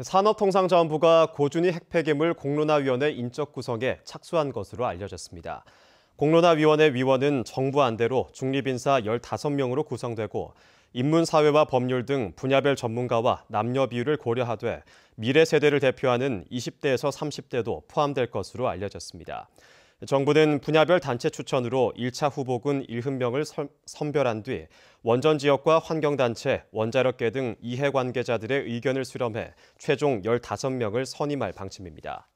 산업통상자원부가 고준희 핵폐기물 공론화위원회 인적 구성에 착수한 것으로 알려졌습니다. 공론화위원회 위원은 정부 안대로 중립인사 15명으로 구성되고 인문사회와 법률 등 분야별 전문가와 남녀 비율을 고려하되 미래 세대를 대표하는 20대에서 30대도 포함될 것으로 알려졌습니다. 정부는 분야별 단체 추천으로 1차 후보군 7명을 선별한 뒤 원전 지역과 환경단체, 원자력계 등 이해관계자들의 의견을 수렴해 최종 15명을 선임할 방침입니다.